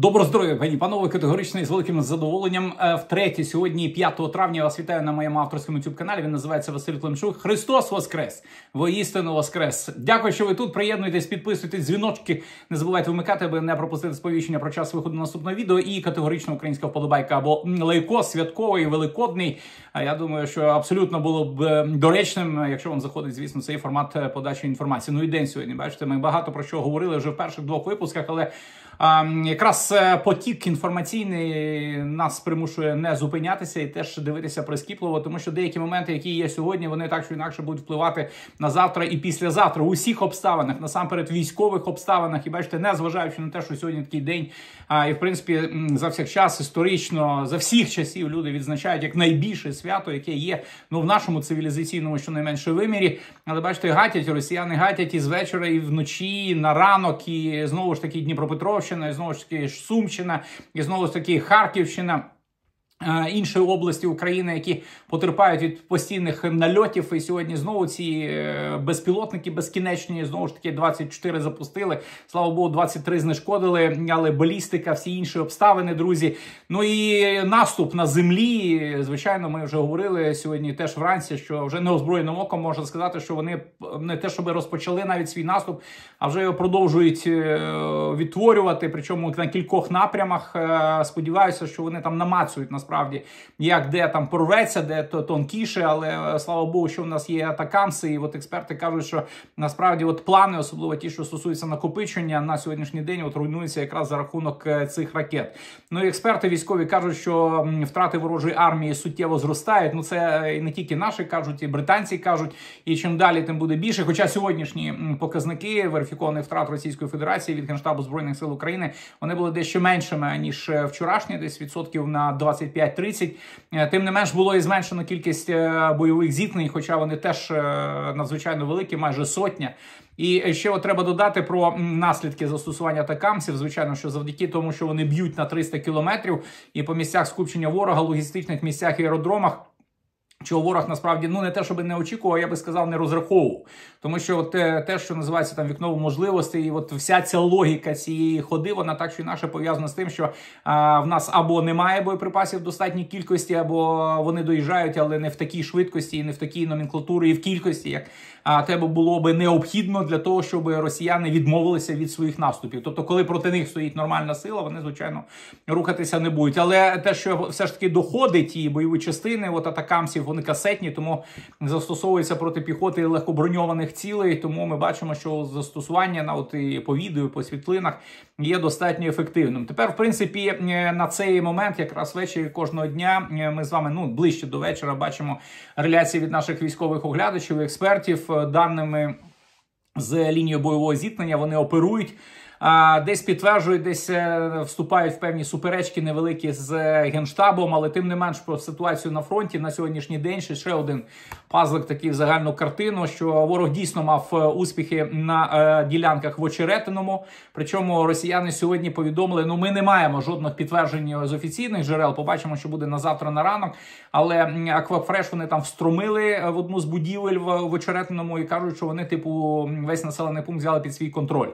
Добро здоров'я, пані панове, категорично і з великим задоволенням. Е, втретє, сьогодні, 5 травня, я вас вітаю на моєму авторському youtube каналі Він називається Василь Климчук. Христос Воскрес! Воістину Воскрес! Дякую, що ви тут. Приєднуйтесь, підписуйтесь, дзвіночки. Не забувайте вимикати, аби не пропустити сповіщення про час виходу наступного відео. І категорично українська вподобайка або лайко, святковий, великодний. А Я думаю, що абсолютно було б е, доречним, якщо вам заходить, звісно, цей формат е, подачі інформації. Ну і день сьогодні. Бачите, ми багато про що говорили вже в перших двох випусках, але Якраз е, потік інформаційний нас примушує не зупинятися і теж дивитися прискіпливо, тому що деякі моменти, які є сьогодні, вони так чи інакше будуть впливати на завтра і післязавтра у всіх обставинах, насамперед військових обставинах, і бачите, не зважаючи на те, що сьогодні такий день, і в принципі за всіх час історично за всіх часів люди відзначають як найбільше свято, яке є ну в нашому цивілізаційному, щонайменше вимірі. Але бачите, гатять росіяни гатять із вечора, і вночі, і на ранок, і знову ж таки Дніпропетровщина. Полтавщина, і знову ж таки Сумщина, і знову ж таки Харківщина. Е, інші області України, які потерпають від постійних нальотів, і сьогодні знову ці е, безпілотники безкінечні знову ж таки 24 запустили. Слава Богу, 23 знешкодили. Але балістика, всі інші обставини, друзі. Ну і наступ на землі. Звичайно, ми вже говорили сьогодні. Теж вранці, що вже неозброєним оком можна сказати, що вони не те, щоб розпочали навіть свій наступ, а вже його продовжують е, відтворювати. Причому на кількох напрямах. Сподіваюся, що вони там намацують нас насправді, як де там порветься, де то тонкіше, але е, слава Богу, що в нас є атакамси. І от експерти кажуть, що насправді от плани, особливо ті, що стосуються накопичення на сьогоднішній день, от руйнуються якраз за рахунок е, цих ракет. Ну і експерти військові кажуть, що втрати ворожої армії суттєво зростають. Ну це е, і не тільки наші кажуть, і британці кажуть, і чим далі, тим буде більше. Хоча сьогоднішні показники верифікованих втрат Російської Федерації від генштабу збройних сил України вони були дещо меншими ніж вчорашні, десь відсотків на 25 25-30. Е, тим не менш було і зменшено кількість е, бойових зіткнень, хоча вони теж е, надзвичайно великі, майже сотня. І ще от треба додати про наслідки застосування такамсів. Звичайно, що завдяки тому, що вони б'ють на 300 кілометрів, і по місцях скупчення ворога, логістичних місцях і аеродромах чого ворог насправді ну не те, щоб не очікував, я би сказав, не розраховував. Тому що те, те, що називається там вікно можливостей, і от вся ця логіка цієї ходи, вона так чи інакше пов'язана з тим, що а, в нас або немає боєприпасів в достатній кількості, або вони доїжджають, але не в такій швидкості, і не в такій номенклатурі, і в кількості, як а, треба було би необхідно для того, щоб росіяни відмовилися від своїх наступів. Тобто, коли проти них стоїть нормальна сила, вони звичайно рухатися не будуть. Але те, що все ж таки доходить і бойові частини, от атакамців, вони вони касетні, тому застосовуються проти піхоти легкоброньованих цілей. Тому ми бачимо, що застосування на от і по відео, по світлинах є достатньо ефективним. Тепер, в принципі, е, на цей момент, якраз ввечері кожного дня, е, ми з вами ну ближче до вечора бачимо реляції від наших військових оглядачів, експертів е, даними з лінії бойового зіткнення. Вони оперують а, десь підтверджують, десь е, вступають в певні суперечки невеликі з е, генштабом, але тим не менш про ситуацію на фронті на сьогоднішній день ще ще один пазлик такий в загальну картину, що ворог дійсно мав е, успіхи на е, ділянках в очеретиному. Причому росіяни сьогодні повідомили: ну ми не маємо жодних підтверджень з офіційних джерел. Побачимо, що буде на завтра на ранок. Але Аквафреш вони там встромили в одну з будівель в, в очеретиному і кажуть, що вони типу весь населений пункт взяли під свій контроль.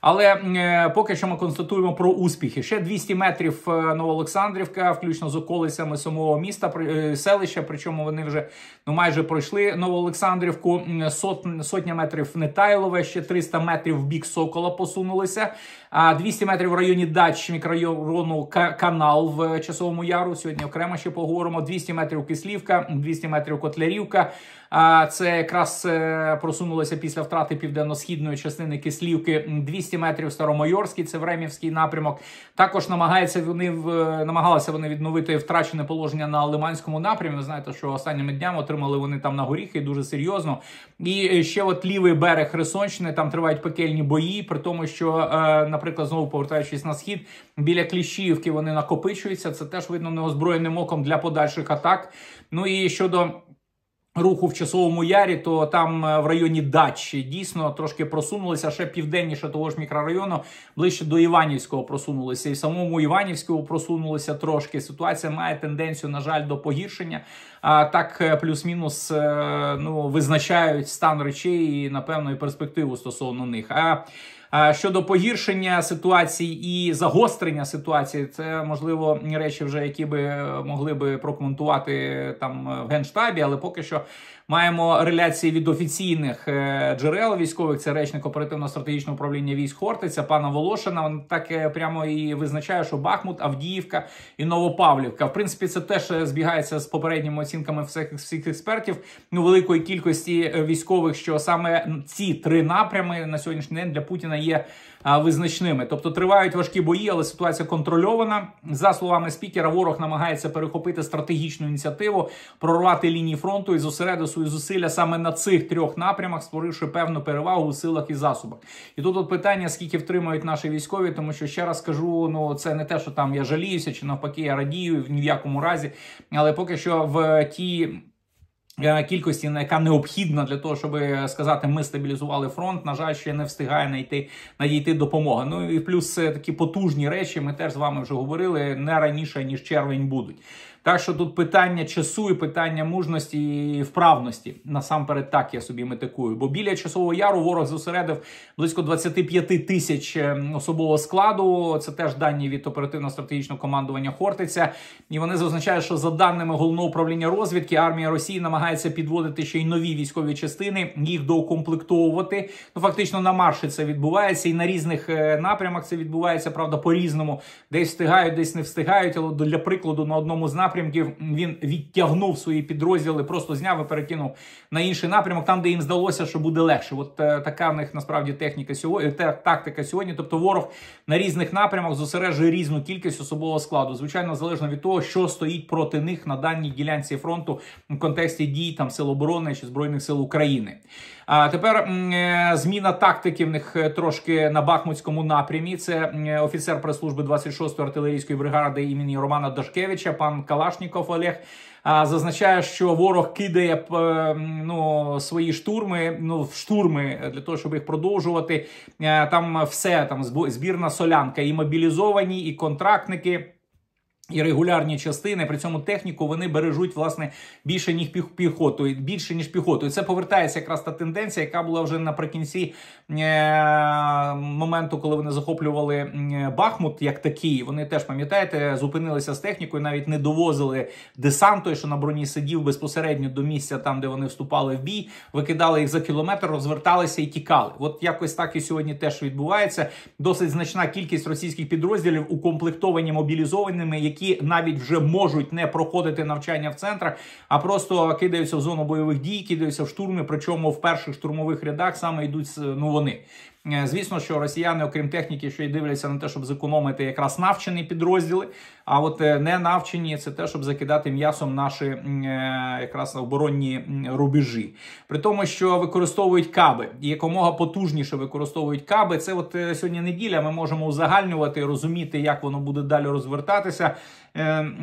Але е, поки що ми констатуємо про успіхи. Ще 200 метрів е, Новоолександрівка, включно з околицями самого міста, е, селища. Причому вони вже ну майже пройшли Новоолександрівку. Сот, сотня метрів Нетайлове, ще 300 метрів в бік Сокола посунулися. А 200 метрів в районі Дач мікрорайону канал в часовому яру. Сьогодні окремо ще поговоримо. 200 метрів Кислівка, 200 метрів Котлярівка це якраз е, просунулося після втрати південно-східної частини Кислівки 200 метрів Старомайорський, це Времівський напрямок. Також намагаються вони намагалися вони відновити втрачене положення на Лиманському напрямі. Ви знаєте, що останніми днями отримали вони там на горіхи дуже серйозно. І е, ще от лівий берег Херсонщини там тривають пекельні бої, при тому, що, е, наприклад, знову повертаючись на схід біля Кліщіївки, вони накопичуються. Це теж видно неозброєним оком для подальших атак. Ну і щодо. Руху в часовому ярі, то там е, в районі Дач дійсно трошки просунулися ще південніше того ж мікрорайону, ближче до Іванівського просунулися, і в самому Іванівському просунулися трошки. Ситуація має тенденцію, на жаль, до погіршення. А так, е, плюс-мінус е, ну визначають стан речей і напевно і перспективу стосовно них. А Е, щодо погіршення ситуації і загострення ситуації, це можливо речі, вже які би е, могли би прокоментувати там е, в генштабі, але поки що Маємо реляції від офіційних е, джерел військових. Це речник оперативно-стратегічного управління військ Хортиця, пана Волошина. Він так е, прямо і визначає, що Бахмут, Авдіївка і Новопавлівка. В принципі, це теж е, збігається з попередніми оцінками всіх всіх експертів. Ну, великої кількості військових, що саме ці три напрями на сьогоднішній день для Путіна є визначними. Тобто тривають важкі бої, але ситуація контрольована. За словами спікера, ворог намагається перехопити стратегічну ініціативу, прорвати лінії фронту і зосередив свої зусилля саме на цих трьох напрямах, створивши певну перевагу у силах і засобах. І тут от питання, скільки втримають наші військові, тому що ще раз кажу: ну це не те, що там я жаліюся, чи навпаки, я радію ні в якому разі, але поки що в ті. Е, кількості, яка необхідна для того, щоб е, сказати, ми стабілізували фронт, на жаль, ще не встигає найти надійти допомога. Ну і плюс е, такі потужні речі. Ми теж з вами вже говорили не раніше ніж червень будуть. Так що тут питання часу і питання мужності і вправності. Насамперед, так я собі метикую. Бо біля часового яру ворог зосередив близько 25 тисяч ем, особового складу. Це теж дані від оперативно-стратегічного командування Хортиця. І вони зазначають, що за даними головного управління розвідки, армія Росії намагається підводити ще й нові військові частини, їх доукомплектовувати. Ну фактично на марші це відбувається, і на різних е, напрямах це відбувається. Правда, по різному десь встигають, десь не встигають. Але для прикладу на одному з напрямків напрямків він відтягнув свої підрозділи, просто зняв і перекинув на інший напрямок, там де їм здалося, що буде легше. От е, така в них насправді техніка сьогодні, е, тактика сьогодні. Тобто, ворог на різних напрямах зосереджує різну кількість особового складу. Звичайно, залежно від того, що стоїть проти них на даній ділянці фронту в контексті дій там сил оборони чи збройних сил України. А тепер е, зміна тактики в них е, трошки на Бахмутському напрямі. Це е, офіцер прес-служби 26-ї артилерійської бригади імені Романа Дашкевича, пан Калашніков Олег. Зазначає, що ворог кидає ну, свої штурми. Ну штурми для того, щоб їх продовжувати. Там все там збірна солянка, і мобілізовані, і контрактники. І регулярні частини при цьому техніку вони бережуть власне більше ніж піхоту, більше ніж піхоту. Це повертається якраз та тенденція, яка була вже наприкінці е- моменту, коли вони захоплювали Бахмут, як такий. Вони теж пам'ятаєте, зупинилися з технікою, навіть не довозили десанту, що на броні сидів безпосередньо до місця, там де вони вступали в бій, викидали їх за кілометр, розверталися і тікали. От якось так і сьогодні теж відбувається. Досить значна кількість російських підрозділів укомплектовані мобілізованими. які які навіть вже можуть не проходити навчання в центрах, а просто кидаються в зону бойових дій, кидаються в штурми. Причому в перших штурмових рядах саме йдуть е, ну вони. Е, звісно, що росіяни, окрім техніки, що й дивляться на те, щоб зекономити якраз навчені підрозділи. А от е, не навчені це те, щоб закидати м'ясом наші е, якраз оборонні рубежі. При тому, що використовують каби і якомога потужніше використовують каби. Це от е, сьогодні неділя. Ми можемо узагальнювати, розуміти, як воно буде далі розвертатися.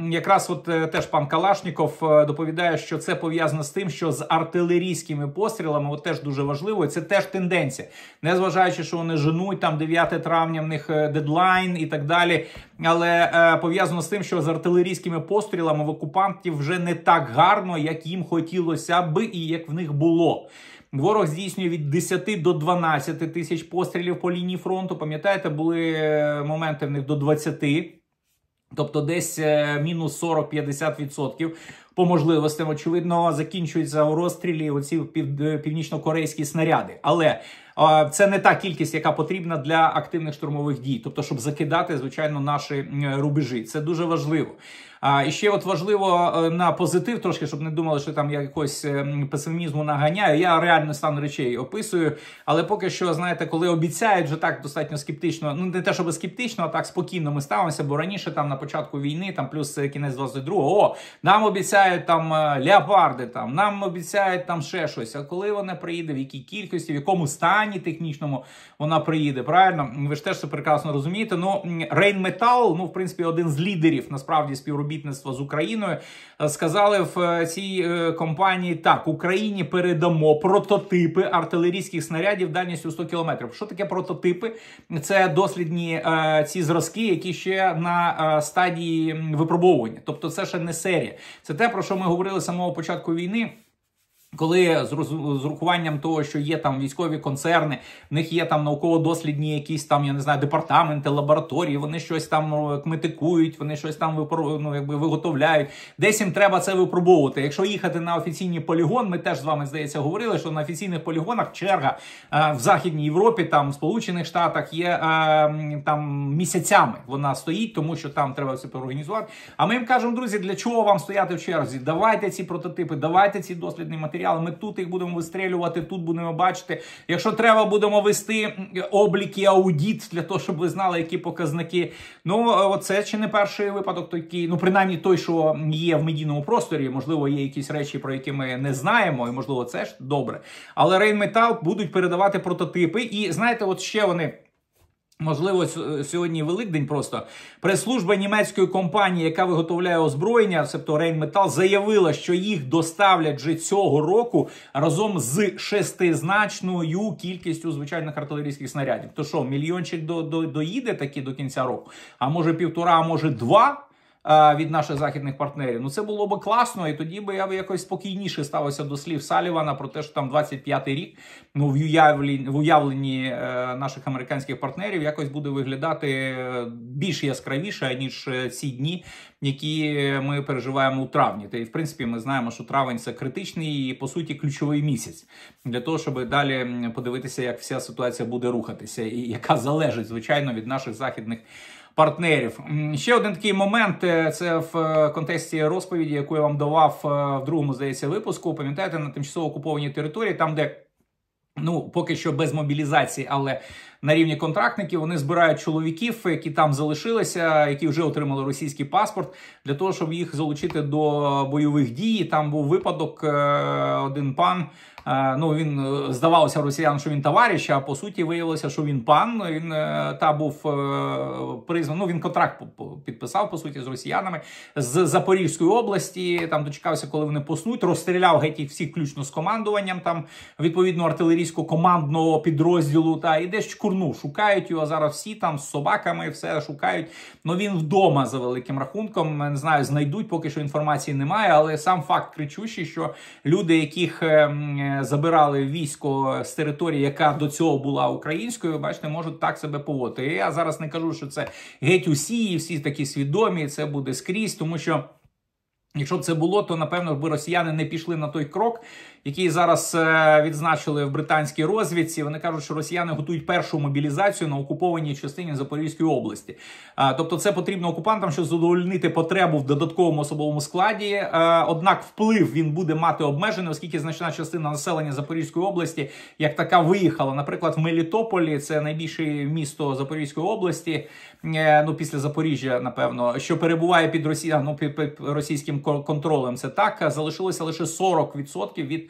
Якраз от теж пан Калашніков доповідає, що це пов'язано з тим, що з артилерійськими пострілами от теж дуже важливо. Це теж тенденція, незважаючи, що вони женуть там 9 травня в них дедлайн і так далі. Але пов'язано пов'язано з тим, що з артилерійськими пострілами в окупантів вже не так гарно, як їм хотілося би, і як в них було. Ворог здійснює від 10 до 12 тисяч пострілів по лінії фронту. Пам'ятаєте, були е, моменти в них до 20. Тобто десь е, мінус 40-50% по можливостям, очевидно, закінчуються у розстрілі оці е, північно-корейські снаряди. Але це не та кількість, яка потрібна для активних штурмових дій, тобто, щоб закидати, звичайно, наші рубежі. Це дуже важливо. А і ще от важливо е, на позитив, трошки щоб не думали, що там я якось е, песимізму наганяю. Я реально стан речей описую. Але поки що, знаєте, коли обіцяють вже так достатньо скептично, ну не те, щоб скептично, а так спокійно ми ставимося, бо раніше там на початку війни, там плюс е, кінець 22-го, о, нам обіцяють там леопарди, там нам обіцяють там ще щось. А коли вона приїде, в якій кількості, в якому стані технічному вона приїде, правильно? Ви ж теж це прекрасно розумієте. Ну Рейн Метал, ну в принципі, один з лідерів насправді співробітників співробітництва з Україною, е, сказали в е, цій е, компанії: так Україні передамо прототипи артилерійських снарядів дальністю 100 кілометрів. Що таке прототипи? Це дослідні ці зразки, які ще на стадії випробовування, тобто це ще не серія. Це те про що ми говорили з самого початку війни. Коли з з урахуванням того, що є там військові концерни, в них є там науково-дослідні якісь там, я не знаю, департаменти, лабораторії, вони щось там е, метикують, вони щось там випро... ну, якби виготовляють. Десь їм треба це випробовувати. Якщо їхати на офіційні полігон, ми теж з вами здається говорили, що на офіційних полігонах черга е, в Західній Європі, там в Сполучених Штатах є е, там місяцями. Вона стоїть, тому що там треба все проорганізувати. А ми їм кажемо, друзі, для чого вам стояти в черзі? Давайте ці прототипи, давайте ці дослідні матеріали матеріали. Ми тут їх будемо вистрілювати, тут будемо бачити. Якщо треба, будемо вести обліки, аудіт для того, щоб ви знали, які показники. Ну е, оце чи не перший випадок, такий, ну принаймні той, що є в медійному просторі, можливо, є якісь речі, про які ми не знаємо, і можливо, це ж добре. Але Рейнметал будуть передавати прототипи, і знаєте, от ще вони. Можливо, е, сьогодні Великдень просто прес-служба німецької компанії, яка виготовляє озброєння, себто Рейнметал, заявила, що їх доставлять вже цього року разом з шестизначною кількістю звичайних артилерійських снарядів. То що, мільйончик до, до, доїде таки до кінця року? А може півтора, а може два. Е, від наших західних партнерів. Ну це було би класно, і тоді би я б якось спокійніше ставився до слів Салівана про те, що там 25-й рік ну в уявленні, в уявленні е, наших американських партнерів якось буде виглядати е, більш яскравіше ніж ці дні, які ми переживаємо у травні. Та і в принципі ми знаємо, що травень це критичний і по суті ключовий місяць для того, щоб далі подивитися, як вся ситуація буде рухатися, і яка залежить звичайно від наших західних партнерів. Ще один такий момент е, це в е, контексті розповіді, яку я вам давав е, в другому здається випуску. Пам'ятаєте на тимчасово окупованій території, там де. Ну, поки що без мобілізації, але на рівні контрактників. Вони збирають чоловіків, які там залишилися, які вже отримали російський паспорт, для того, щоб їх залучити до бойових дій. Там був випадок, е, один пан. Е, ну він е, здавалося росіян, що він товариш, а по суті виявилося, що він пан. Він та був призван. Ну він контракт підписав по суті з росіянами з Запорізької області. Там дочекався, коли вони поснуть. Розстріляв геть їх всіх, включно з командуванням там відповідно артилерійського командного підрозділу. Та і дещо шкурнув, шукають його зараз. Всі там з собаками все шукають. Ну він вдома за великим рахунком. Не знаю, знайдуть, поки що інформації немає. Але сам факт кричущий, що люди, яких ем, забирали військо з території, яка до цього була українською, бачите, можуть так себе поводити. Я зараз не кажу, що це геть усі, і всі такі свідомі. Це буде скрізь, тому що. Якщо б це було, то напевно би росіяни не пішли на той крок, який зараз е, відзначили в британській розвідці. Вони кажуть, що росіяни готують першу мобілізацію на окупованій частині Запорізької області. Тобто, це потрібно окупантам, щоб задовольнити потребу в додатковому особовому складі. Е, однак, вплив він буде мати обмежений, оскільки значна частина населення Запорізької області, як така, виїхала. Наприклад, в Мелітополі це найбільше місто Запорізької області. Е, ну після Запоріжжя, напевно, що перебуває під Росія, ну, під, під російським контролем. Це так залишилося лише 40% від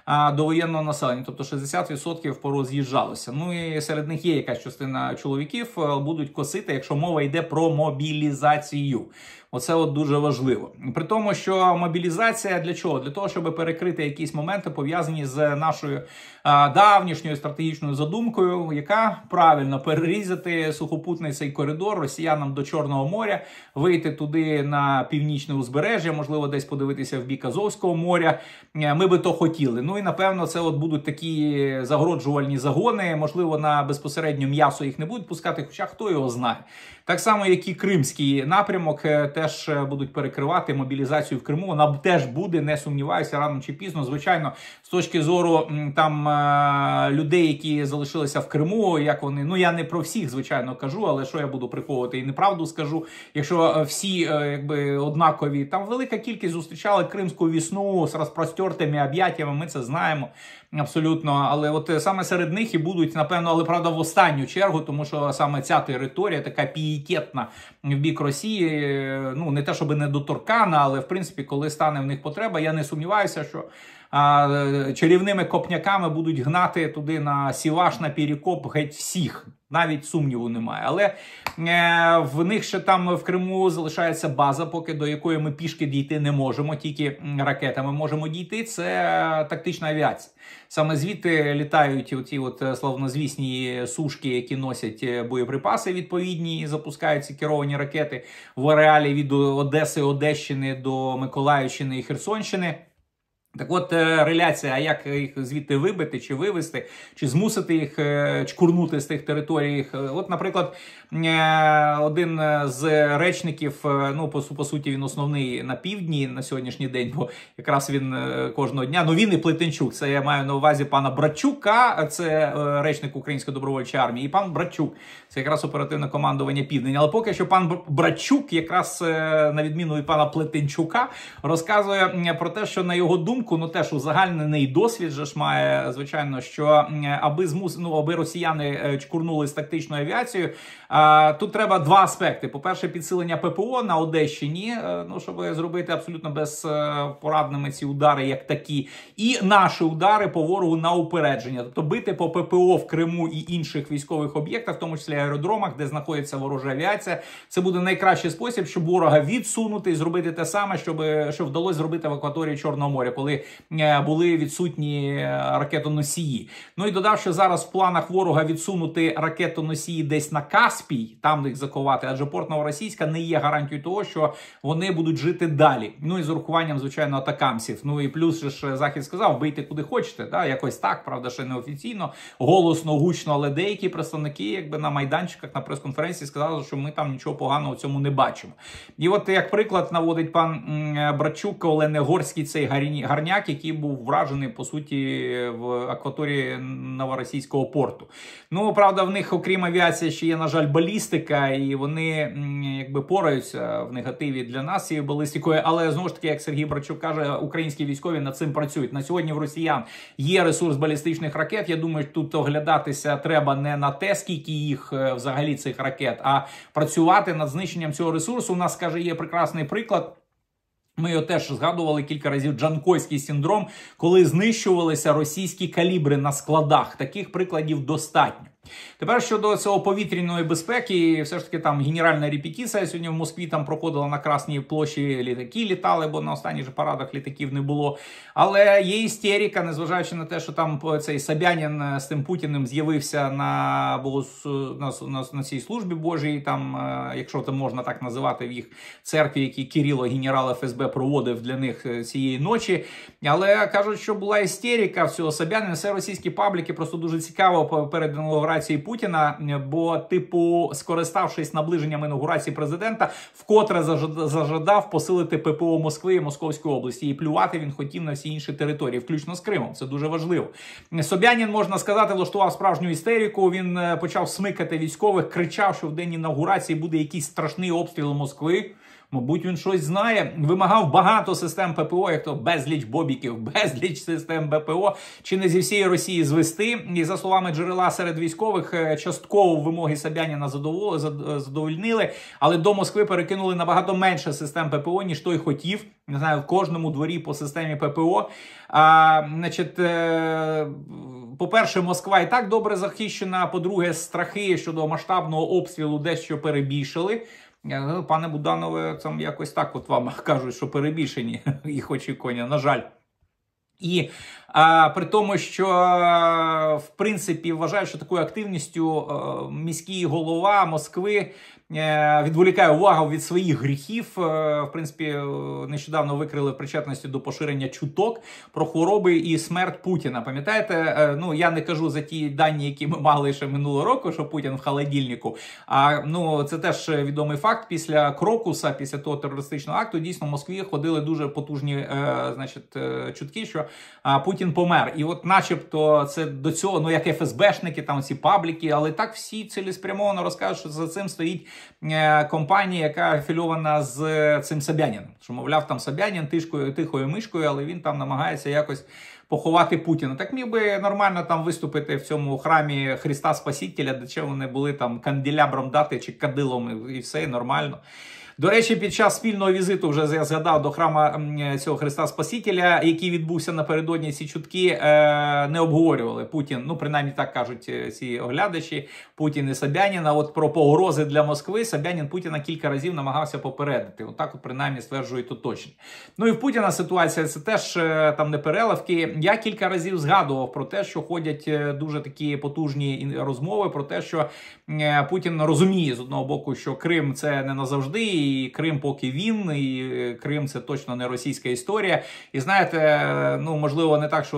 довоєнного населення, тобто 60% пороз'їжджалося. Ну і серед них є якась частина чоловіків, е, будуть косити, якщо мова йде про мобілізацію. Оце от дуже важливо. При тому, що мобілізація для чого? Для того, щоб перекрити якісь моменти пов'язані з нашою а, давнішньою стратегічною задумкою, яка правильно перерізати сухопутний цей коридор росіянам до Чорного моря, вийти туди на північне узбережжя, можливо, десь подивитися в бік Азовського моря. Е, ми би то хотіли. Ну, Ну і напевно, це от будуть такі загороджувальні загони. Можливо, на безпосередньо м'ясо їх не будуть пускати, хоча хто його знає. Так само, як і кримський напрямок, е, теж е, будуть перекривати мобілізацію в Криму. Вона теж буде, не сумніваюся, рано чи пізно. Звичайно, з точки зору там е, людей, які залишилися в Криму, як вони ну я не про всіх, звичайно, кажу, але що я буду приховувати і неправду скажу. Якщо всі якби однакові, там велика кількість зустрічали кримську вісну з розпростертими об'яттями. Ми це знаємо абсолютно. Але от е, саме серед них і будуть, напевно, але правда, в останню чергу, тому що саме ця територія, така пієтетна в бік Росії, е, ну не те, щоб недоторкана, але в принципі, коли стане в них потреба, я не сумніваюся, що. Е, чарівними копняками будуть гнати туди на сіваш на Пірікоп геть всіх. Навіть сумніву немає, але е, в них ще там в Криму залишається база, поки до якої ми пішки дійти не можемо, тільки ракетами можемо дійти. Це тактична авіація. Саме звідти літають оці от е, славнозвісні сушки, які носять е, боєприпаси відповідні і запускаються керовані ракети в ареалі від Одеси, Одещини до Миколаївщини і Херсонщини. Так от е, реляція, а як їх звідти вибити, чи вивести, чи змусити їх е, чкурнути з тих територій. Е, от, наприклад, один з речників, ну по, по суті, він основний на півдні на сьогоднішній день, бо якраз він кожного дня. Ну він і Плетенчук. Це я маю на увазі пана Братчука, це речник Української добровольчої армії, і пан Братчук, це якраз оперативне командування Південь. Але поки що пан Братчук, якраз на відміну від пана Плетенчука, розказує про те, що на його думку думку, ну теж узагальнений досвід же ж має звичайно, що аби змус... ну, аби росіяни е, чкурнули з тактичною авіацією. Тут треба два аспекти: по-перше, підсилення ППО на Одещині, е, ну щоб зробити абсолютно безпорадними е, ці удари, як такі, і наші удари по ворогу на упередження, тобто бити по ППО в Криму і інших військових об'єктах, в тому числі аеродромах, де знаходиться ворожа авіація. Це буде найкращий спосіб, щоб ворога відсунути і зробити те саме, щоб що вдалося зробити в акваторії Чорного моря. коли коли е, були відсутні е, ракетоносії. Ну і додавши зараз в планах ворога відсунути ракетоносії десь на Каспій, там їх заховати, адже порт новоросійська не є гарантією того, що вони будуть жити далі. Ну і з урахуванням, звичайно, атакамсів. Ну і плюс ж е, захід сказав: бийте куди хочете. Да? Якось так, правда, ще не офіційно, голосно, гучно, але деякі представники, якби на майданчиках на прес-конференції, сказали, що ми там нічого поганого в цьому не бачимо. І от як приклад наводить пан Брачук, Олени Горський, цей гарні парняк, який був вражений по суті в акваторії новоросійського порту. Ну правда, в них, окрім авіації, ще є на жаль, балістика, і вони якби пораються в негативі для нас цією балістикою. Але знову ж таки, як Сергій Брачук каже, українські військові над цим працюють на сьогодні. В росіян є ресурс балістичних ракет. Я думаю, тут оглядатися треба не на те, скільки їх е, взагалі цих ракет, а працювати над знищенням цього ресурсу. У нас каже, є прекрасний приклад. Ми його теж згадували кілька разів Джанкойський синдром, коли знищувалися російські калібри на складах. Таких прикладів достатньо. Тепер щодо цього повітряної безпеки, все ж таки там генеральна репетиція сьогодні в Москві там проходила на Красній площі літаки, літали, бо на останніх же парадах літаків не було. Але є істерика, незважаючи на те, що там цей Собянін е, з тим Путіним з'явився на богос... на, на, на цій службі Божій, там, е, якщо це можна так називати, в їх церкві, які Кирило генерал ФСБ проводив для них е, цієї ночі. Але кажуть, що була істерика всього Сабянина, все російські пабліки просто дуже цікаво перед інаугурації Путіна, бо, типу, скориставшись наближенням інаугурації президента, вкотре зажадав посилити ППО Москви і Московської області. І плювати він хотів на всі інші території, включно з Кримом. Це дуже важливо. Собянін можна сказати, влаштував справжню істерику. Він е, почав смикати військових, кричав, що в день інаугурації буде якийсь страшний обстріл Москви. Мабуть, він щось знає. Вимагав багато систем ППО, як то безліч бобіків, безліч систем БПО, чи не зі всієї Росії звести. І за словами джерела серед військових, е, частково вимоги Собяніна задовольнили, але до Москви перекинули набагато менше систем ППО, ніж той хотів. Не знаю, в кожному дворі по системі ППО. А, значить, е, по-перше, Москва і так добре захищена. а По-друге, страхи щодо масштабного обстрілу дещо перебільшили. Е, пане Буданове, там якось так от вам кажуть, що перебільшені їх очікування, на жаль. І а, при тому, що е, в принципі вважаю, що такою активністю а, е, міський голова Москви Е, відволікає увагу від своїх гріхів. Е, в принципі, е, нещодавно викрили причетності до поширення чуток про хвороби і смерть Путіна. Пам'ятаєте, ну я не кажу за ті дані, які ми мали ще минулого року, що Путін в холодильнику. А ну це теж відомий факт. Після крокуса, після того терористичного акту, дійсно в Москві ходили дуже потужні, значить, чутки, що Путін помер. І, от, начебто, це до цього, ну як ФСБшники, там ці пабліки, але так всі цілеспрямовано розкажуть, що за цим стоїть. Е, компанії, яка афільована з е, цим Собяніном. Що, мовляв, там Собянін тишкою, тихою мишкою, але він там намагається якось поховати Путіна. Так міг би нормально там виступити в цьому храмі Христа Спасителя, де чого вони були там канділябром дати чи кадилом, і все і нормально. До речі, під час спільного візиту вже я згадав до храма цього Христа Спасителя, який відбувся напередодні ці чутки, е, не обговорювали Путін. Ну принаймні так кажуть е, ці оглядачі Путін і Сабяніна. От про погрози для Москви Сабянін Путіна кілька разів намагався попередити. Отак, от принаймні, стверджують уточні. Ну і в Путіна ситуація це теж е, там не переливки. Я кілька разів згадував про те, що ходять дуже такі потужні розмови про те, що Путін розуміє з одного боку, що Крим це не назавжди і Крим, поки він, і Крим це точно не російська історія. І знаєте, ну можливо, не так, що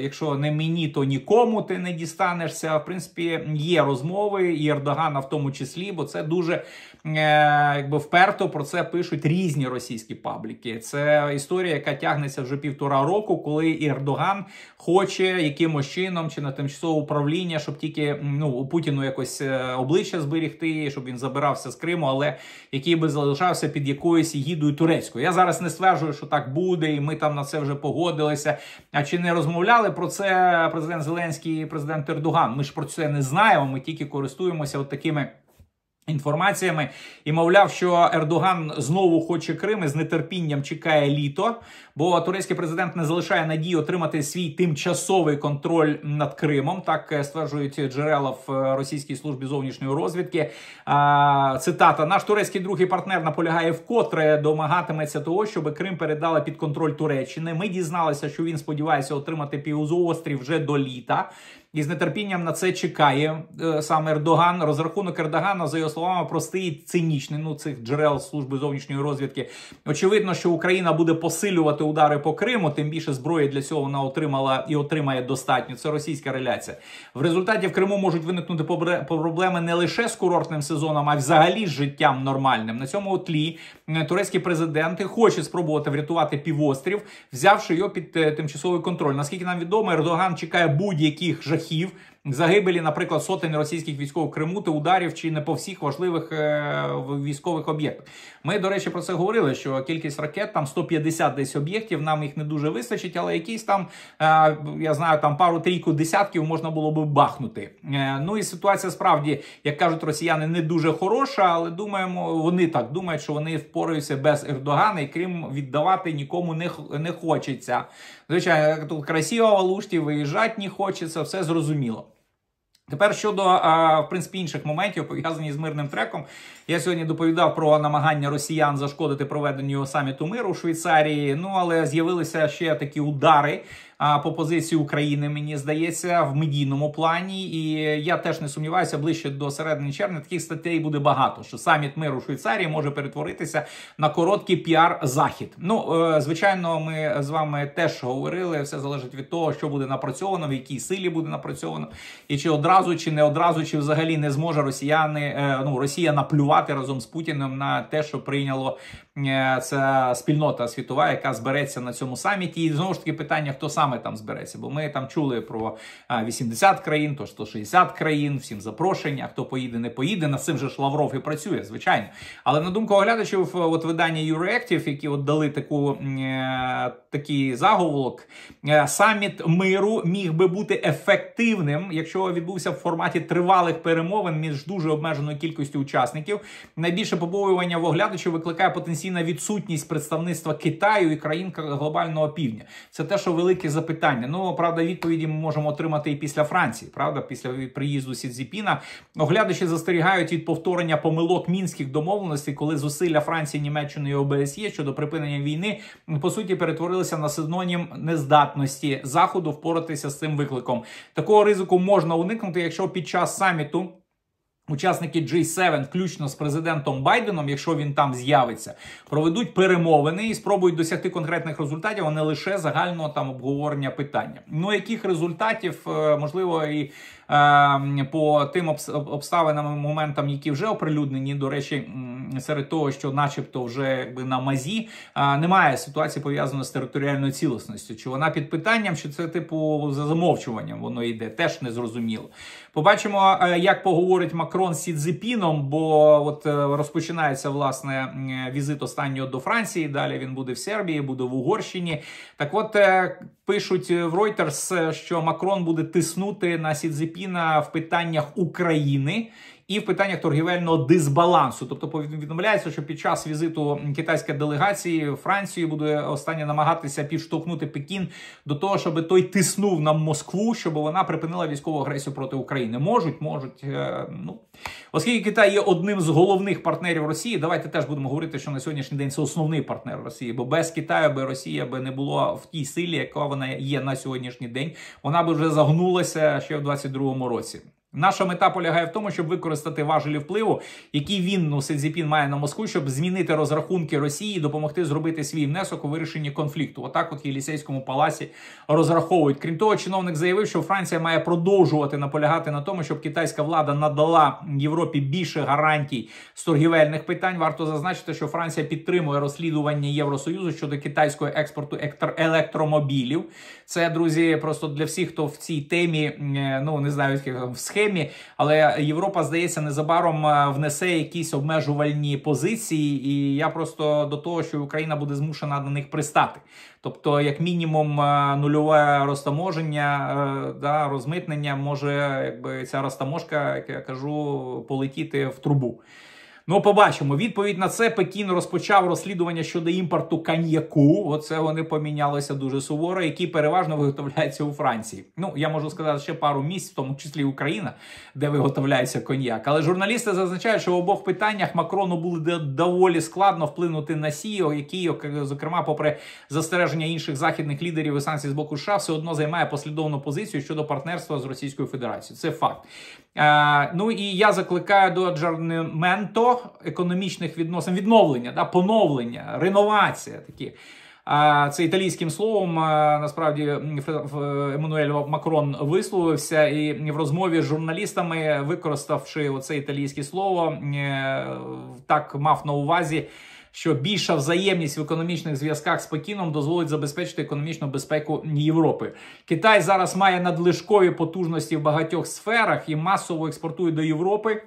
якщо не мені, то нікому ти не дістанешся. В принципі, є розмови і Ердогана в тому числі, бо це дуже. Е, якби вперто про це пишуть різні російські пабліки. Це історія, яка тягнеться вже півтора року, коли Ердоган хоче якимось чином чи на тимчасове управління, щоб тільки ну Путіну якось е, обличчя зберігти, щоб він забирався з Криму, але який би залишався під якоюсь гідою турецькою. Я зараз не стверджую, що так буде, і ми там на це вже погодилися. А чи не розмовляли про це президент Зеленський і президент Ердоган? Ми ж про це не знаємо. Ми тільки користуємося от такими. Інформаціями і мовляв, що Ердоган знову хоче Крим і з нетерпінням чекає літо, бо турецький президент не залишає надії отримати свій тимчасовий контроль над Кримом. Так е, стверджують джерела в е, російській службі зовнішньої розвідки. Цитата: наш турецький другий партнер наполягає вкотре домагатиметься того, щоб Крим передала під контроль Туреччини. Ми дізналися, що він сподівається отримати півзоострів вже до літа. І з нетерпінням на це чекає е, саме Ердоган. Розрахунок Ердогана, за його словами, простий і цинічний. Ну, цих джерел служби зовнішньої розвідки. Очевидно, що Україна буде посилювати удари по Криму, тим більше зброї для цього вона отримала і отримає достатньо. Це російська реляція. В результаті в Криму можуть виникнути проблеми не лише з курортним сезоном, а й взагалі з життям нормальним. На цьому тлі е, турецькі президенти хоче спробувати врятувати півострів, взявши його під е, тимчасовий контроль. Наскільки нам відомо, Ердоган чекає будь-яких жахів. архів, загибелі, наприклад, сотень російських військових в Криму та ударів чи не по всіх важливих е, військових об'єктах. Ми, до речі, про це говорили. Що кількість ракет там 150 десь об'єктів, нам їх не дуже вистачить, але якісь там е, я знаю, там пару-трійку десятків можна було би бахнути. Е, ну і ситуація справді, як кажуть росіяни, не дуже хороша, але думаємо, вони так думають, що вони впораються без Ердогана, і Крим віддавати нікому не не хочеться. Звичайно, тут красиво Валушті виїжджати не хочеться, все зрозуміло. Тепер щодо в принципі інших моментів пов'язані з мирним треком. Я сьогодні доповідав про намагання росіян зашкодити проведенню саміту миру у Швейцарії. Ну але з'явилися ще такі удари по позиції України, мені здається, в медійному плані. І я теж не сумніваюся, ближче до середини червня таких статей буде багато. Що саміт миру Швейцарії може перетворитися на короткий піар-захід. Ну, е, звичайно, ми з вами теж говорили. Все залежить від того, що буде напрацьовано, в якій силі буде напрацьовано, і чи одразу, чи не одразу, чи взагалі не зможе Росіяни е, ну Росія наплювати разом з Путіним на те, що прийняло е, ця спільнота світова, яка збереться на цьому саміті. І знову ж таки питання, хто сам саме там збереться. Бо ми там чули про 80 країн, то 160 країн, всім запрошення, хто поїде, не поїде. На цим же ж Лавров і працює, звичайно. Але на думку оглядачів, е, от видання Euroactive, які от дали таку е, такий заголовок, е, саміт миру міг би бути ефективним, якщо відбувся в форматі тривалих перемовин між дуже обмеженою кількістю учасників. Найбільше побоювання в оглядачів викликає потенційна відсутність представництва Китаю і країн глобального півдня. Це те, що велике запитання запитання. Ну, правда, відповіді ми можемо отримати і після Франції. Правда, після приїзду Сідзіпіна оглядачі ну, застерігають від повторення помилок мінських домовленостей, коли зусилля Франції, Німеччини і ОБСЄ щодо припинення війни по суті перетворилися на синонім нездатності заходу впоратися з цим викликом. Такого ризику можна уникнути, якщо під час саміту. Учасники G7, включно з президентом Байденом, якщо він там з'явиться, проведуть перемовини і спробують досягти конкретних результатів, а не лише загального там обговорення питання. Ну яких результатів е, можливо і е, по тим обставинам і моментам, які вже оприлюднені, до речі, серед того, що, начебто, вже якби на мазі, е, немає ситуації пов'язаної з територіальною цілісністю. Чи вона під питанням, чи це типу за замовчуванням воно йде, теж незрозуміло. Побачимо, е, як поговорить Макрон. Макрон з Сідзипіном, бо от е, розпочинається власне візит останнього до Франції. Далі він буде в Сербії, буде в Угорщині. Так, от е, пишуть е, в Reuters, що Макрон буде тиснути на Сідзипіна в питаннях України і в питаннях торгівельного дисбалансу. Тобто, повідомляється, що під час візиту китайської делегації Франції буде останнє намагатися підштовхнути Пекін до того, щоб той тиснув на Москву, щоб вона припинила військову агресію проти України. Можуть, можуть. Е, ну оскільки Китай є одним з головних партнерів Росії, давайте теж будемо говорити, що на сьогоднішній день це основний партнер Росії, бо без Китаю би Росія би не була в тій силі, яка вона є на сьогоднішній день. Вона би вже загнулася ще в 22-му році. Наша мета полягає в тому, щоб використати важелі впливу, які він ну, Сидзіпін має на Москву, щоб змінити розрахунки Росії і допомогти зробити свій внесок у вирішенні конфлікту. Отак, от Єлісейському палаці розраховують. Крім того, чиновник заявив, що Франція має продовжувати наполягати на тому, щоб китайська влада надала Європі більше гарантій з торгівельних питань. Варто зазначити, що Франція підтримує розслідування Євросоюзу щодо китайського експорту електромобілів. Це друзі, просто для всіх, хто в цій темі ну не знаю, в схемі схемі, але Європа здається незабаром е, внесе якісь обмежувальні позиції, і я просто до того, що Україна буде змушена на них пристати. Тобто, як мінімум, е, нульове розтаможення е, да, розмитнення може, якби ця розтаможка, як я кажу, полетіти в трубу. Ну, побачимо. Відповідь на це Пекін розпочав розслідування щодо імпорту коньяку. Оце вони помінялися дуже суворо, Які переважно виготовляються у Франції. Ну я можу сказати ще пару місць, в тому числі Україна, де виготовляється коньяк. Але журналісти зазначають, що в обох питаннях Макрону було доволі складно вплинути на Сіо, який, зокрема, попри застереження інших західних лідерів і санкцій з боку США, все одно займає послідовну позицію щодо партнерства з Російською Федерацією. Це факт. Е, ну і я закликаю до аджарнементо економічних відносин, відновлення, да, поновлення, реновація такі. Е, це італійським словом е, насправді Еммануель Макрон висловився і в розмові з журналістами, використавши оце італійське слово, так мав на увазі що більша взаємність в економічних зв'язках з Пекіном дозволить забезпечити економічну безпеку Європи. Китай зараз має надлишкові потужності в багатьох сферах і масово експортує до Європи.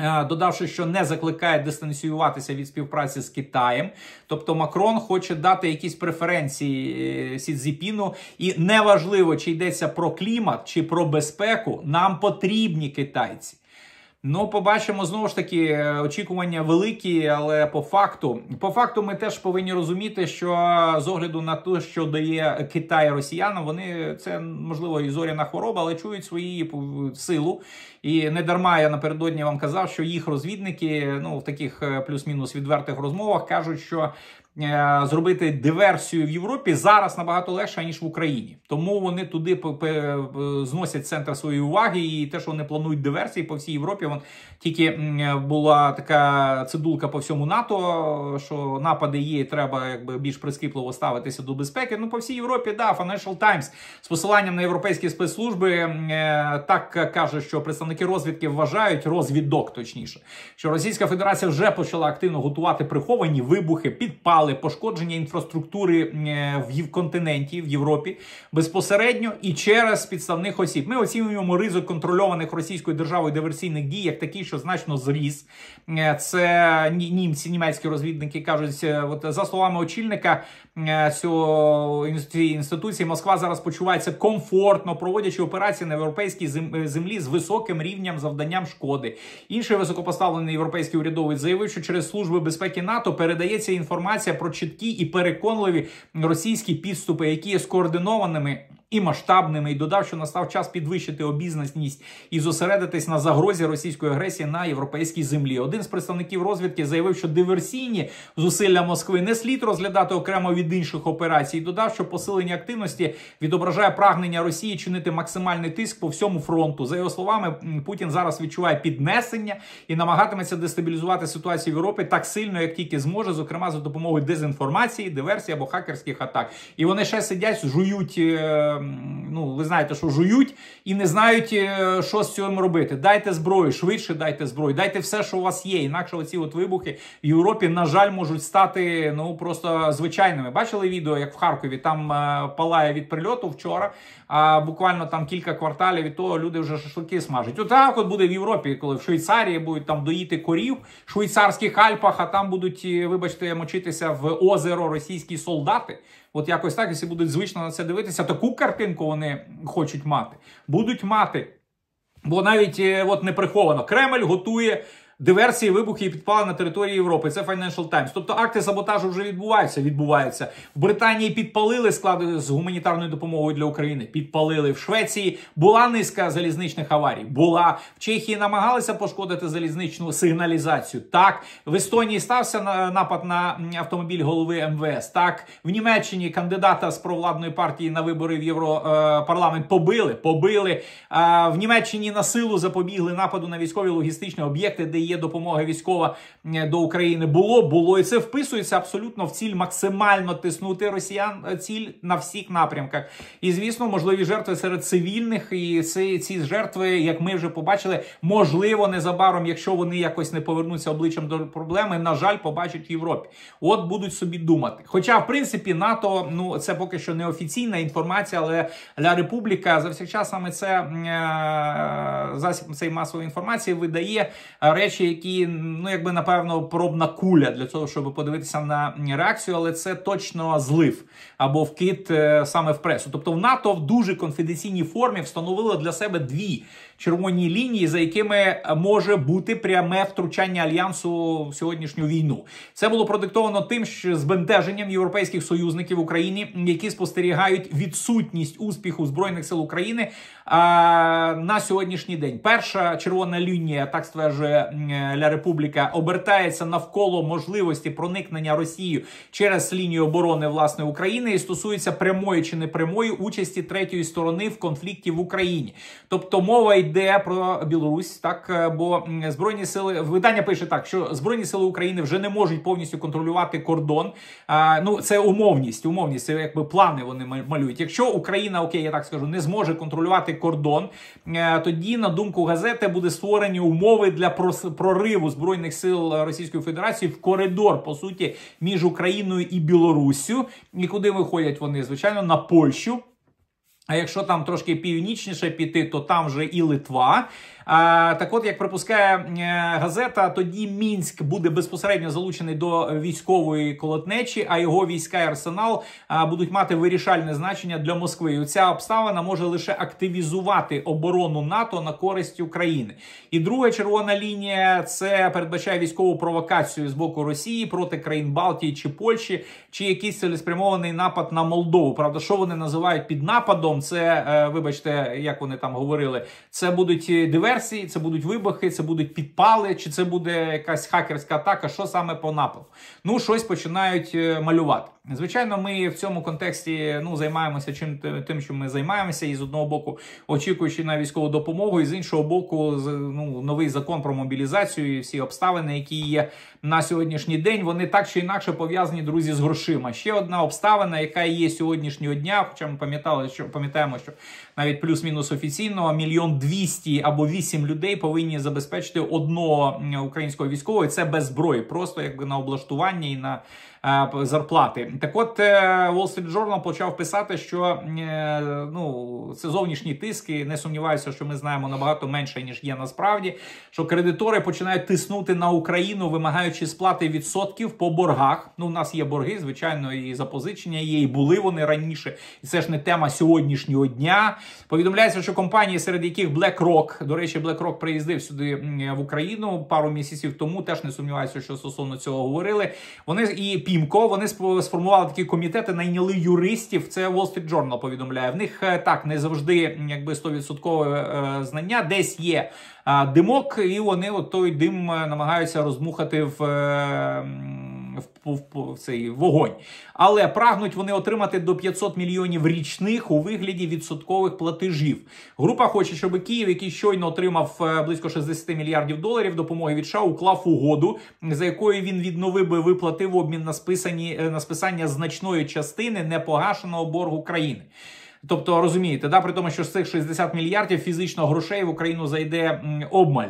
Е, додавши, що не закликає дистанціюватися від співпраці з Китаєм, тобто Макрон хоче дати якісь преференції е, Сідзіпіну, і неважливо, чи йдеться про клімат чи про безпеку, нам потрібні китайці. Ну, побачимо знову ж таки е, очікування великі, але по факту, по факту, ми теж повинні розуміти, що е, з огляду на те, що дає Китай росіянам, вони це можливо і зоряна хвороба, але чують свої е, силу. І не дарма я напередодні вам казав, що їх розвідники, ну в таких плюс-мінус відвертих розмовах кажуть, що Е, зробити диверсію в Європі зараз набагато легше ніж в Україні, тому вони туди е, зносять центр своєї уваги, і те, що вони планують диверсії по всій Європі, вон тільки е, була така цидулка по всьому НАТО, що напади є, і треба якби більш прискіпливо ставитися до безпеки. Ну по всій Європі, да, Financial Times з посиланням на європейські спецслужби так каже, що представники розвідки вважають розвідок, точніше, що Російська Федерація вже почала активно готувати приховані вибухи підпали. Але пошкодження інфраструктури е, в континенті в Європі безпосередньо і через підставних осіб. Ми оцінюємо ризик контрольованих російською державою диверсійних дій як такий, що значно зріс. Е, це німці, німецькі розвідники кажуть, е, от за словами очільника цього цієї інституції, Москва зараз почувається комфортно, проводячи операції на європейській землі з високим рівнем завданням шкоди. Інший високопоставлений європейський урядовець заявив, що через служби безпеки НАТО передається інформація про чіткі і переконливі російські підступи, які є скоординованими і масштабними, і додав, що настав час підвищити обізнаність і зосередитись на загрозі російської агресії на європейській землі. Один з представників розвідки заявив, що диверсійні зусилля Москви не слід розглядати окремо від інших операцій. і Додав, що посилення активності відображає прагнення Росії чинити максимальний тиск по всьому фронту. За його словами, Путін зараз відчуває піднесення і намагатиметься дестабілізувати ситуацію в Європі так сильно, як тільки зможе, зокрема за допомогою дезінформації, диверсії або хакерських атак. І вони ще сидять, жують. Е, ну, ви знаєте, що жують і не знають, е, що з цим робити. Дайте зброю, швидше дайте зброю, дайте все, що у вас є. Інакше оці от вибухи в Європі, на жаль, можуть стати ну просто звичайними. Бачили відео, як в Харкові там е, палає від прильоту вчора, а буквально там кілька кварталів від того люди вже шашлики смажать. От так от буде в Європі, коли в Швейцарії будуть там доїти корів в швейцарських Альпах, а там будуть, е, вибачте, мочитися в озеро російські солдати. От якось так, якщо будуть звично на це дивитися, таку картинку вони хочуть мати. Будуть мати. Бо навіть е, от не приховано Кремль готує диверсії, вибухи і підпали на території Європи. Це Financial Times. Тобто акти саботажу вже відбуваються. Відбуваються в Британії. Підпалили склади з гуманітарною допомогою для України. Підпалили в Швеції. Була низка залізничних аварій. Була в Чехії, намагалися пошкодити залізничну сигналізацію. Так в Естонії стався напад на автомобіль голови МВС. Так в Німеччині кандидата з провладної партії на вибори в Європарламент е, побили. Побили е, в Німеччині на силу запобігли нападу на військові логістичні об'єкти, де є допомога військова е, до України. Було, було і це вписується абсолютно в ціль максимально тиснути росіян е, ціль на всіх напрямках. І звісно, можливі жертви серед цивільних, і ці, ці жертви, як ми вже побачили, можливо, незабаром, якщо вони якось не повернуться обличчям до проблеми, на жаль, побачать в Європі. От будуть собі думати. Хоча, в принципі, НАТО, ну це поки що не офіційна інформація, але Ля Републіка завсякчас саме це е, засіб цієї масової інформації видає речі речі, які ну якби напевно пробна куля для того, щоб подивитися на реакцію, але це точно злив або вкид е, саме в пресу. Тобто в НАТО в дуже конфіденційній формі встановили для себе дві червоні лінії, за якими е, може бути пряме втручання альянсу в сьогоднішню війну. Це було продиктовано тим, що збентеженням європейських союзників України, які спостерігають відсутність успіху збройних сил України а, е, на сьогоднішній день. Перша червона лінія, так стверджує е, Ля Републіка, обертається навколо можливості проникнення Росії через лінію оборони власне України і стосується прямої чи непрямої участі третьої сторони в конфлікті в Україні, тобто мова йде йде про Білорусь, так е, бо збройні сили видання пише так, що збройні сили України вже не можуть повністю контролювати кордон. А, ну це умовність, умовність це якби плани вони малюють. Якщо Україна, окей, я так скажу, не зможе контролювати кордон, е, тоді на думку газети буде створені умови для прориву збройних сил Російської Федерації в коридор по суті між Україною і Білорусю. І куди виходять вони звичайно на Польщу. А якщо там трошки північніше піти, то там вже і Литва. А, Так, от як припускає е, газета, тоді мінськ буде безпосередньо залучений до військової колотнечі, а його війська і арсенал будуть мати вирішальне значення для Москви. І Ця обставина може лише активізувати оборону НАТО на користь України. І друга червона лінія це передбачає військову провокацію з боку Росії проти країн Балтії чи Польщі, чи якийсь цілеспрямований напад на Молдову. Правда, що вони називають під нападом? Це е, вибачте, як вони там говорили, це будуть е, диверсії диверсії, це будуть вибухи, це будуть підпали, чи це буде якась хакерська атака, що саме по нападу. Ну, щось починають е, малювати. Звичайно, ми в цьому контексті ну займаємося чим тим, що ми займаємося, і з одного боку очікуючи на військову допомогу, і з іншого боку, ну новий закон про мобілізацію і всі обставини, які є на сьогоднішній день, вони так чи інакше пов'язані, друзі, з грошима. Ще одна обставина, яка є сьогоднішнього дня. Хоча ми пам'ятали, що пам'ятаємо, що навіть плюс-мінус офіційного мільйон двісті або вісім людей повинні забезпечити одного українського військового. і Це без зброї, просто якби на облаштування і на Е, зарплати. Так от е, Wall Street Journal почав писати, що е, ну це зовнішні тиски. Не сумніваюся, що ми знаємо набагато менше ніж є насправді. Що кредитори починають тиснути на Україну, вимагаючи сплати відсотків по боргах. Ну, у нас є борги, звичайно, і запозичення є, і були вони раніше. І це ж не тема сьогоднішнього дня. Повідомляється, що компанії, серед яких BlackRock, до речі, BlackRock приїздив сюди в Україну пару місяців тому. Теж не сумніваюся, що стосовно цього говорили. Вони і Пімко. Вони сформували такі комітети, найняли юристів. Це Wall Street Journal повідомляє. В них е, так не завжди, якби 100% е, знання, десь є е, димок, і вони от той дим намагаються розмухати в в, в, в цей вогонь. Але прагнуть вони отримати до 500 мільйонів річних у вигляді відсоткових платежів. Група хоче, щоб Київ, який щойно отримав е, близько 60 мільярдів доларів допомоги від США, уклав угоду, за якою він відновив би виплатив обмін на списані е, на списання значної частини непогашеного боргу країни. Тобто розумієте, да, при тому, що з цих 60 мільярдів фізично грошей в Україну зайде обмаль.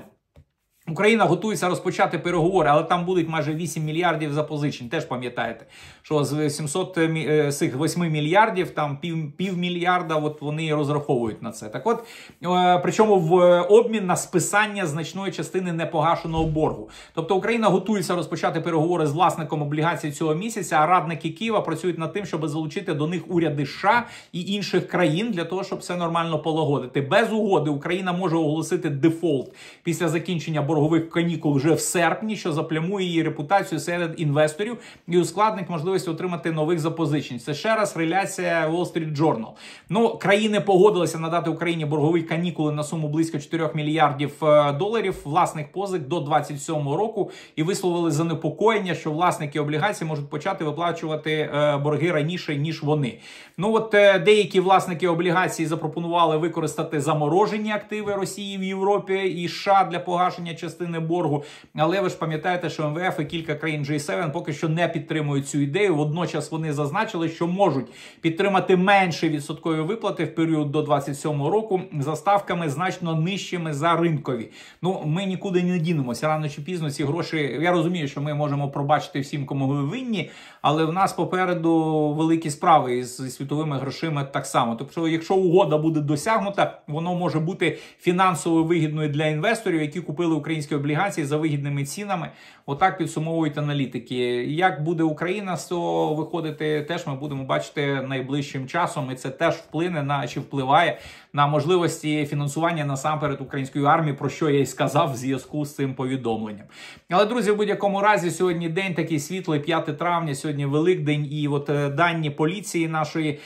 Україна готується розпочати переговори, але там будуть майже 8 мільярдів запозичень. Теж пам'ятаєте, що з 700 е, е, цих 8 мільярдів, там пів, пів мільярда, от вони розраховують на це. Так, от е, причому в обмін на списання значної частини непогашеного боргу. Тобто Україна готується розпочати переговори з власником облігацій цього місяця. А радники Києва працюють над тим, щоб залучити до них уряди США і інших країн для того, щоб все нормально полагодити. Без угоди Україна може оголосити дефолт після закінчення боргу боргових канікул вже в серпні, що заплямує її репутацію серед інвесторів і ускладнить можливість отримати нових запозичень. Це ще раз реляція Wall Street Journal. Ну країни погодилися надати Україні боргові канікули на суму близько 4 мільярдів е, доларів власних позик до 27-го року і висловили занепокоєння, що власники облігацій можуть почати виплачувати е, борги раніше ніж вони. Ну от е, деякі власники облігацій запропонували використати заморожені активи Росії в Європі і США для погашення чи частини боргу. Але ви ж пам'ятаєте, що МВФ і кілька країн G7 поки що не підтримують цю ідею. Водночас вони зазначили, що можуть підтримати менші відсоткові виплати в період до 27 року за ставками значно нижчими за ринкові. Ну ми нікуди не дінемося рано чи пізно. Ці гроші я розумію, що ми можемо пробачити всім, кому ви винні, але в нас попереду великі справи із світовими грошима так само. Тобто, якщо угода буде досягнута, воно може бути фінансово вигідною для інвесторів, які купили Україну українські облігації за вигідними цінами. Отак підсумовують аналітики. Як буде Україна з цього виходити, теж ми будемо бачити найближчим часом, і це теж вплине на чи впливає на можливості фінансування насамперед української армії, про що я й сказав в зв'язку з цим повідомленням. Але друзі, в будь-якому разі, сьогодні день такий світлий, 5 травня, сьогодні Великдень, і от е, дані поліції нашої,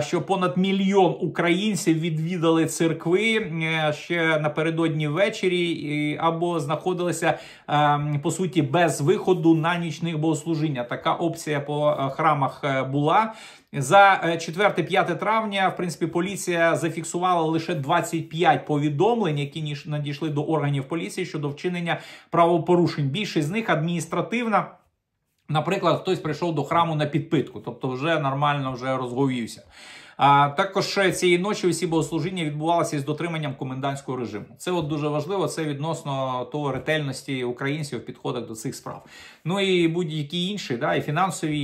що понад мільйон українців відвідали церкви е, ще напередодні ввечері, або знаходилися е, по суті без виходу на нічних богослужіння. Така опція по храмах була. За 4-5 е, травня, в принципі, поліція зафіксувала лише 25 повідомлень, які надійшли до органів поліції щодо вчинення правопорушень. Більшість з них адміністративна. Наприклад, хтось прийшов до храму на підпитку, тобто вже нормально вже розговівся. А також цієї ночі усі богослужіння відбувалися із дотриманням комендантського режиму. Це от дуже важливо. Це відносно того ретельності українців в підходах до цих справ. Ну і будь-які інші, да, і фінансові,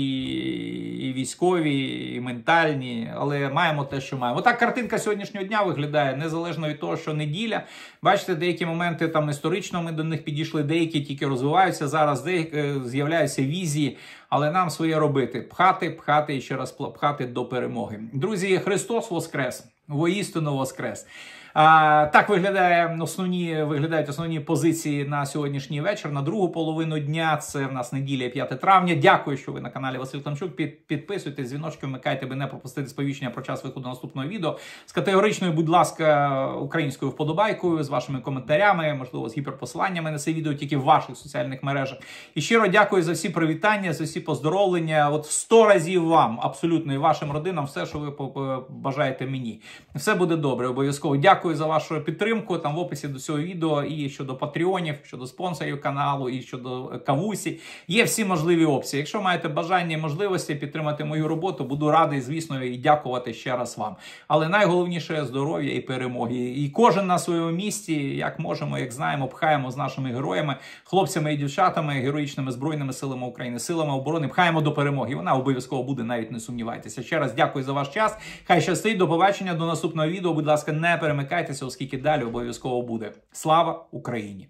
і військові, і ментальні. Але маємо те, що маємо. Отак картинка сьогоднішнього дня виглядає незалежно від того, що неділя. Бачите, деякі моменти там історично ми до них підійшли, деякі тільки розвиваються зараз. Де е, з'являються візії але нам своє робити: пхати, пхати і ще раз пхати до перемоги. Друзі, Христос Воскрес! Воістину Воскрес! А, Так виглядає основні виглядають основні позиції на сьогоднішній вечір. На другу половину дня це в нас неділя 5 травня. Дякую, що ви на каналі Василь Тамчук. Під, підписуйтесь, дзвіночки вмикайте, би не пропустити сповіщення про час виходу наступного відео. З категоричною, будь ласка, українською вподобайкою, з вашими коментарями, можливо, з гіперпосиланнями на це відео тільки в ваших соціальних мережах. І щиро дякую за всі привітання, за всі поздоровлення. От сто разів вам, абсолютно і вашим родинам, все, що ви е, бажаєте мені. Все буде добре. Обов'язково дякую. Дякую за вашу підтримку. Там в описі до цього відео і щодо патреонів, щодо спонсорів каналу, і щодо е, кавусі. Є всі можливі опції. Якщо маєте бажання і можливості підтримати мою роботу, буду радий, звісно, і дякувати ще раз вам. Але найголовніше здоров'я і перемоги. І кожен на своєму місці, як можемо, як знаємо, пхаємо з нашими героями, хлопцями і дівчатами, героїчними збройними силами України, силами оборони, пхаємо до перемоги. Вона обов'язково буде, навіть не сумнівайтеся. Ще раз дякую за ваш час. Хай щастить, до побачення, до наступного відео. Будь ласка, не перемикайте. Дочекайтеся, оскільки далі обов'язково буде. Слава Україні!